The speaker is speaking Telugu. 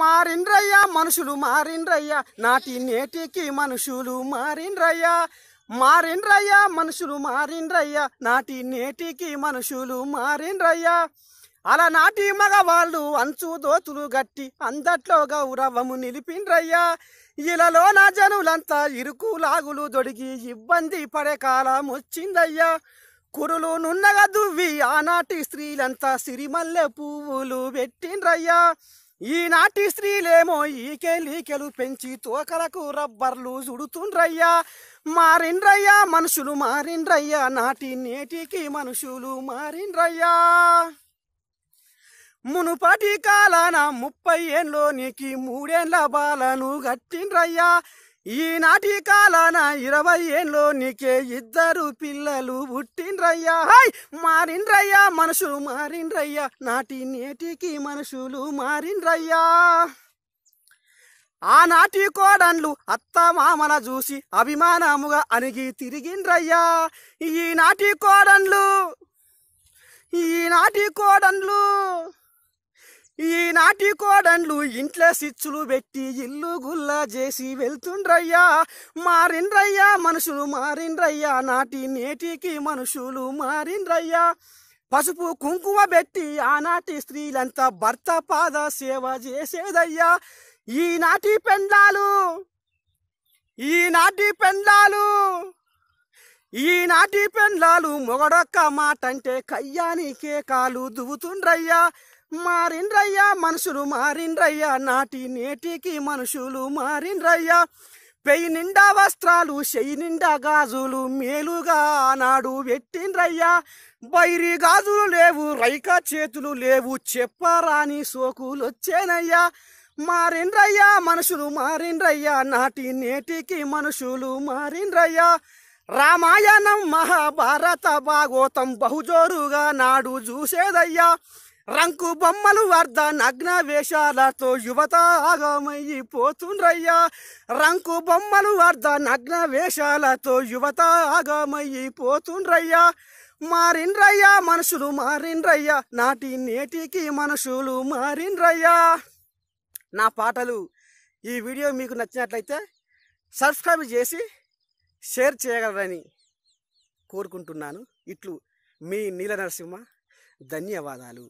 మారిండ్రయ్యా మనుషులు మారిండ్రయ్యా నాటి నేటికి మనుషులు మారిండ్రయ్యా మారిండ్రయ్యా మనుషులు మారిండ్రయ్యా నాటి నేటికి మనుషులు మారిండ్రయ్యా అలా నాటి మగవాళ్ళు అంచు దోతులు గట్టి అందట్లో గౌరవము నిలిపిండ్రయ్యా ఇలాలో నా జనులంతా ఇరుకు లాగులు దొడిగి ఇబ్బంది పడే కాలం వచ్చిందయ్యా కురులు నున్నగా దువ్వి ఆనాటి స్త్రీలంతా సిరిమల్లె పువ్వులు పెట్టిండ్రయ్యా ఈనాటి స్త్రీలేమో ఈకేలీకెలు పెంచి తోకలకు రబ్బర్లు జుడుతుండ్రయ్యా మారిండ్రయ్యా మనుషులు మారిండ్రయ్యా నాటి నేటికి మనుషులు మారిండ్రయ్యా మునుపటి కాలాన ముప్పై ఏండ్లో నీకి మూడేండ్ల బాలను గట్టిండ్రయ్యా ఈనాటి కాలాన ఇరవై ఏళ్ళు నీకే ఇద్దరు పిల్లలు పుట్టిండ్రయ్యా హాయ్ మారిండ్రయ్యా మనుషులు మారిండ్రయ్యా నాటి నేటికి మనుషులు మారిండ్రయ్యా ఆనాటి కోడన్లు అత్త మామన చూసి అభిమానముగా అణిగి తిరిగిండ్రయ్యా ఈనాటి కోడన్లు ఈనాటి కోడన్లు ఈనాటి కోడన్లు ఇంట్లో సిచ్చులు పెట్టి ఇల్లు గుల్లా చేసి వెళ్తుండ్రయ్యా మారిండ్రయ్యా మనుషులు మారిండ్రయ్యా నాటి నేటికి మనుషులు మారిండ్రయ్యా పసుపు కుంకుమ పెట్టి ఆనాటి స్త్రీలంతా భర్త పాద సేవ చేసేదయ్యా ఈనాటి పెండాలు ఈనాటి పెండాలు ఈనాటి పెండ్లాలు మొగడొక్క మాట అంటే కయ్యానికే కాలు దువ్వుతుండ్రయ్యా మారిండ్రయ్యా మనుషులు మారిండ్రయ్యా నాటి నేటికి మనుషులు మారిండ్రయ్యా పెయి నిండా వస్త్రాలు చెయ్యి నిండా గాజులు మేలుగా నాడు పెట్టిండ్రయ్యా బైరి గాజులు లేవు రైక చేతులు లేవు చెప్పరాని సోకులు వచ్చేనయ్యా మారిండ్రయ్యా మనుషులు మారిండ్రయ్యా నాటి నేటికి మనుషులు మారిండ్రయ్యా రామాయణం మహాభారత భాగోతం బహుజోరుగా నాడు చూసేదయ్యా రంకు బొమ్మలు వర్ధన్ నగ్న వేషాలతో యువత ఆగమయ్యిపోతుండ్రయ్యా రంకు బొమ్మలు వర్ధన్ నగ్న వేషాలతో యువత ఆగమయ్యిపోతుండ్రయ్యా మారిండ్రయ్యా మనుషులు మారిండ్రయ్యా నాటి నేటికి మనుషులు మారిండ్రయ్యా నా పాటలు ఈ వీడియో మీకు నచ్చినట్లయితే సబ్స్క్రైబ్ చేసి షేర్ చేయగలరని కోరుకుంటున్నాను ఇట్లు మీ నీల నరసింహ ధన్యవాదాలు